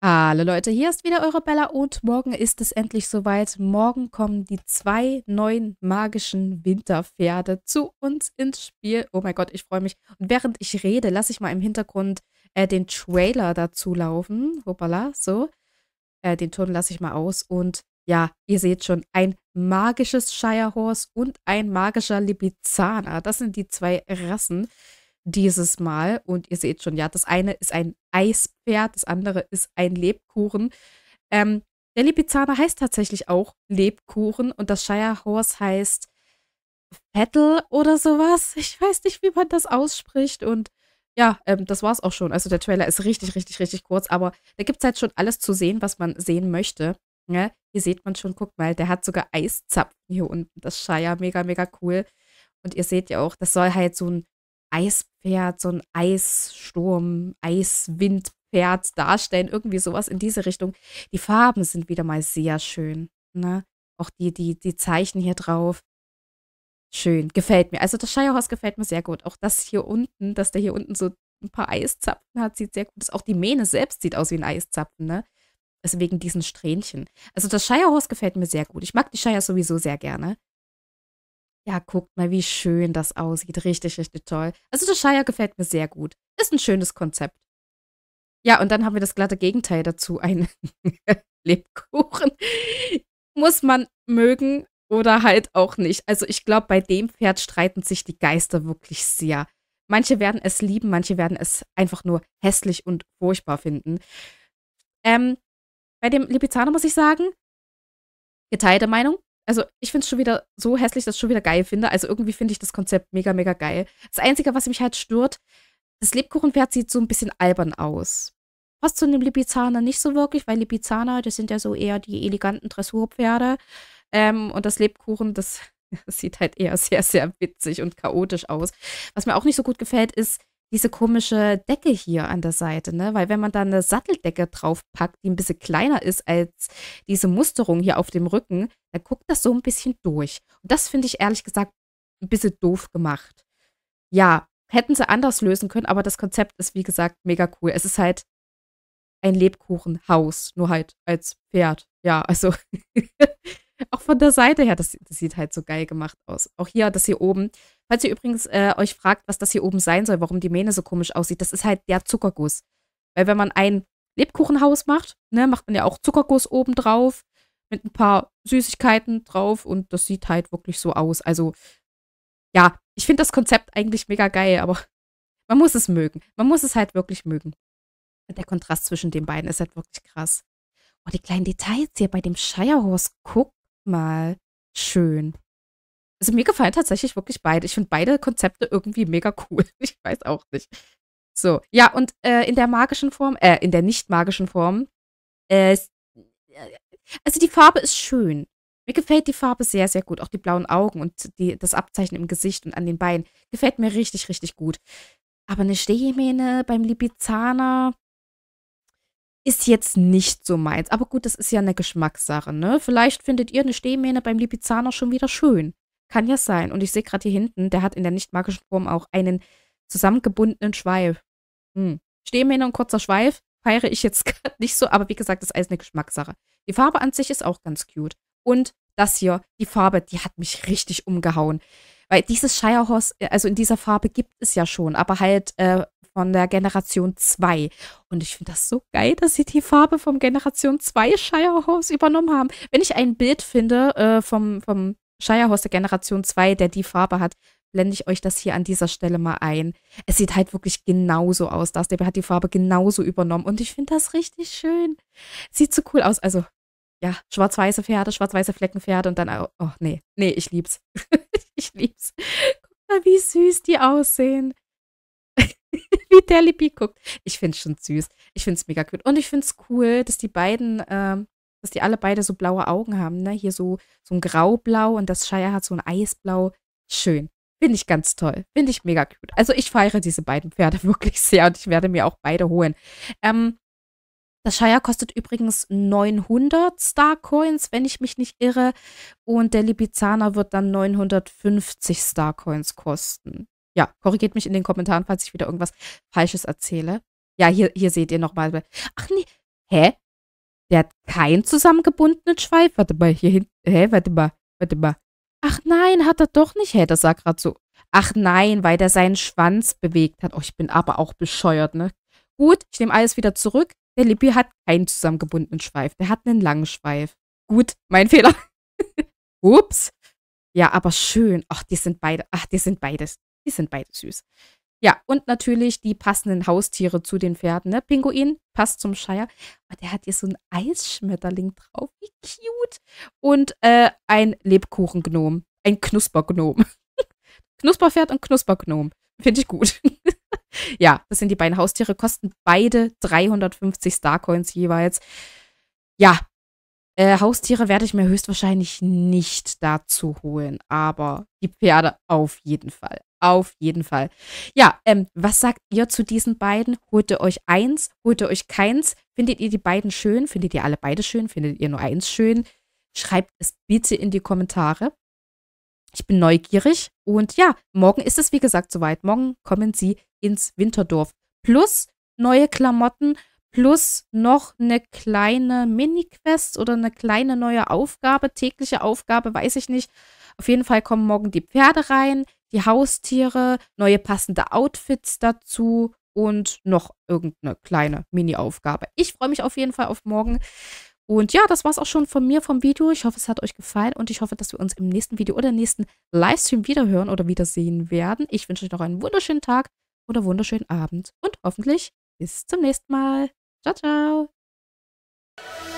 Hallo Leute, hier ist wieder eure Bella und morgen ist es endlich soweit. Morgen kommen die zwei neuen magischen Winterpferde zu uns ins Spiel. Oh mein Gott, ich freue mich. Und während ich rede, lasse ich mal im Hintergrund äh, den Trailer dazu laufen. Hoppala, so. Äh, den Ton lasse ich mal aus. Und ja, ihr seht schon, ein magisches Shire Horse und ein magischer Libizana. Das sind die zwei Rassen dieses Mal. Und ihr seht schon, ja, das eine ist ein Eispferd, das andere ist ein Lebkuchen. Ähm, der Lipizzaner heißt tatsächlich auch Lebkuchen und das Shire Horse heißt Vettel oder sowas. Ich weiß nicht, wie man das ausspricht. Und ja, ähm, das war's auch schon. Also der Trailer ist richtig, richtig, richtig kurz, aber da gibt's halt schon alles zu sehen, was man sehen möchte. Ja, ne? hier seht man schon, guck mal, der hat sogar Eiszapfen hier unten. Das Shire, mega, mega cool. Und ihr seht ja auch, das soll halt so ein Eispferd, so ein Eissturm, Eiswindpferd darstellen, irgendwie sowas in diese Richtung. Die Farben sind wieder mal sehr schön. Ne? Auch die, die, die Zeichen hier drauf. Schön, gefällt mir. Also das Scheierhaus gefällt mir sehr gut. Auch das hier unten, dass der hier unten so ein paar Eiszapfen hat, sieht sehr gut aus. Auch die Mähne selbst sieht aus wie ein Eiszapfen, ne? Also wegen diesen Strähnchen. Also das Scheierhaus gefällt mir sehr gut. Ich mag die Scheier sowieso sehr gerne. Ja, guckt mal, wie schön das aussieht. Richtig, richtig toll. Also das Shire gefällt mir sehr gut. Ist ein schönes Konzept. Ja, und dann haben wir das glatte Gegenteil dazu, Ein Lebkuchen. Muss man mögen oder halt auch nicht. Also ich glaube, bei dem Pferd streiten sich die Geister wirklich sehr. Manche werden es lieben, manche werden es einfach nur hässlich und furchtbar finden. Ähm, bei dem Lipizzaner muss ich sagen, geteilte Meinung, also ich finde es schon wieder so hässlich, dass ich schon wieder geil finde. Also irgendwie finde ich das Konzept mega, mega geil. Das Einzige, was mich halt stört, das Lebkuchenpferd sieht so ein bisschen albern aus. Passt zu einem Lipizzaner nicht so wirklich, weil Lipizzaner, das sind ja so eher die eleganten Dressurpferde. Ähm, und das Lebkuchen, das, das sieht halt eher sehr, sehr witzig und chaotisch aus. Was mir auch nicht so gut gefällt, ist, diese komische Decke hier an der Seite, ne? Weil wenn man da eine Satteldecke draufpackt, die ein bisschen kleiner ist als diese Musterung hier auf dem Rücken, dann guckt das so ein bisschen durch. Und das finde ich ehrlich gesagt ein bisschen doof gemacht. Ja, hätten sie anders lösen können, aber das Konzept ist wie gesagt mega cool. Es ist halt ein Lebkuchenhaus, nur halt als Pferd. Ja, also auch von der Seite her, das, das sieht halt so geil gemacht aus. Auch hier, das hier oben, Falls ihr übrigens äh, euch fragt, was das hier oben sein soll, warum die Mähne so komisch aussieht, das ist halt der Zuckerguss. Weil wenn man ein Lebkuchenhaus macht, ne, macht man ja auch Zuckerguss oben drauf mit ein paar Süßigkeiten drauf und das sieht halt wirklich so aus. Also ja, ich finde das Konzept eigentlich mega geil, aber man muss es mögen. Man muss es halt wirklich mögen. Der Kontrast zwischen den beiden ist halt wirklich krass. Oh, die kleinen Details hier bei dem Shirehorse, guck mal. Schön. Also mir gefallen tatsächlich wirklich beide. Ich finde beide Konzepte irgendwie mega cool. Ich weiß auch nicht. So, ja, und äh, in der magischen Form, äh, in der nicht magischen Form, äh, äh, also die Farbe ist schön. Mir gefällt die Farbe sehr, sehr gut. Auch die blauen Augen und die, das Abzeichen im Gesicht und an den Beinen. Gefällt mir richtig, richtig gut. Aber eine Stehmähne beim Libizaner ist jetzt nicht so meins. Aber gut, das ist ja eine Geschmackssache, ne? Vielleicht findet ihr eine Stehmähne beim Libizaner schon wieder schön. Kann ja sein. Und ich sehe gerade hier hinten, der hat in der nicht-magischen Form auch einen zusammengebundenen Schweif. Hm. Stehmähne und kurzer Schweif feiere ich jetzt gerade nicht so, aber wie gesagt, das ist alles eine Geschmackssache. Die Farbe an sich ist auch ganz cute. Und das hier, die Farbe, die hat mich richtig umgehauen. Weil dieses Shire Horse, äh, also in dieser Farbe gibt es ja schon, aber halt äh, von der Generation 2. Und ich finde das so geil, dass sie die Farbe vom Generation 2 Shire Horse übernommen haben. Wenn ich ein Bild finde äh, vom, vom Shirehorse Generation 2, der die Farbe hat, blende ich euch das hier an dieser Stelle mal ein. Es sieht halt wirklich genauso aus. Das hat die Farbe genauso übernommen und ich finde das richtig schön. Sieht so cool aus. Also, ja, schwarz-weiße Pferde, schwarz-weiße Fleckenpferde und dann, oh, oh nee, nee, ich lieb's. ich lieb's. Guck mal, wie süß die aussehen. wie Delibi guckt. Ich find's schon süß. Ich find's mega cool. Und ich find's cool, dass die beiden ähm, dass die alle beide so blaue Augen haben, ne? Hier so, so ein Graublau und das Shire hat so ein Eisblau. Schön. Finde ich ganz toll. Finde ich mega cute. Also ich feiere diese beiden Pferde wirklich sehr und ich werde mir auch beide holen. Ähm, das Shire kostet übrigens 900 Star Coins, wenn ich mich nicht irre. Und der Lipizzaner wird dann 950 Star Coins kosten. Ja, korrigiert mich in den Kommentaren, falls ich wieder irgendwas Falsches erzähle. Ja, hier, hier seht ihr nochmal. Ach nee. Hä? Der hat keinen zusammengebundenen Schweif. Warte mal, hier hinten. Hä, warte mal, warte mal. Ach nein, hat er doch nicht. Hä, das sah gerade so. Ach nein, weil der seinen Schwanz bewegt hat. Oh, ich bin aber auch bescheuert, ne? Gut, ich nehme alles wieder zurück. Der Lippi hat keinen zusammengebundenen Schweif. Der hat einen langen Schweif. Gut, mein Fehler. Ups. Ja, aber schön. Ach, die sind beide. Ach, die sind beides. Die sind beide süß. Ja, und natürlich die passenden Haustiere zu den Pferden. Ne? Pinguin passt zum Shire. Oh, der hat hier so ein Eisschmetterling drauf. Wie cute. Und äh, ein Lebkuchengnom. Ein Knuspergnom. Knusperpferd und Knuspergnom. Finde ich gut. ja, das sind die beiden Haustiere. Kosten beide 350 Starcoins jeweils. Ja, äh, Haustiere werde ich mir höchstwahrscheinlich nicht dazu holen, aber die Pferde auf jeden Fall. Auf jeden Fall. Ja, ähm, was sagt ihr zu diesen beiden? Holt ihr euch eins? Holt ihr euch keins? Findet ihr die beiden schön? Findet ihr alle beide schön? Findet ihr nur eins schön? Schreibt es bitte in die Kommentare. Ich bin neugierig und ja, morgen ist es wie gesagt soweit. Morgen kommen sie ins Winterdorf. Plus neue Klamotten, plus noch eine kleine Mini-Quest oder eine kleine neue Aufgabe, tägliche Aufgabe, weiß ich nicht. Auf jeden Fall kommen morgen die Pferde rein die Haustiere, neue passende Outfits dazu und noch irgendeine kleine Mini-Aufgabe. Ich freue mich auf jeden Fall auf morgen. Und ja, das war es auch schon von mir vom Video. Ich hoffe, es hat euch gefallen und ich hoffe, dass wir uns im nächsten Video oder im nächsten Livestream wiederhören oder wiedersehen werden. Ich wünsche euch noch einen wunderschönen Tag oder wunderschönen Abend und hoffentlich bis zum nächsten Mal. Ciao, ciao.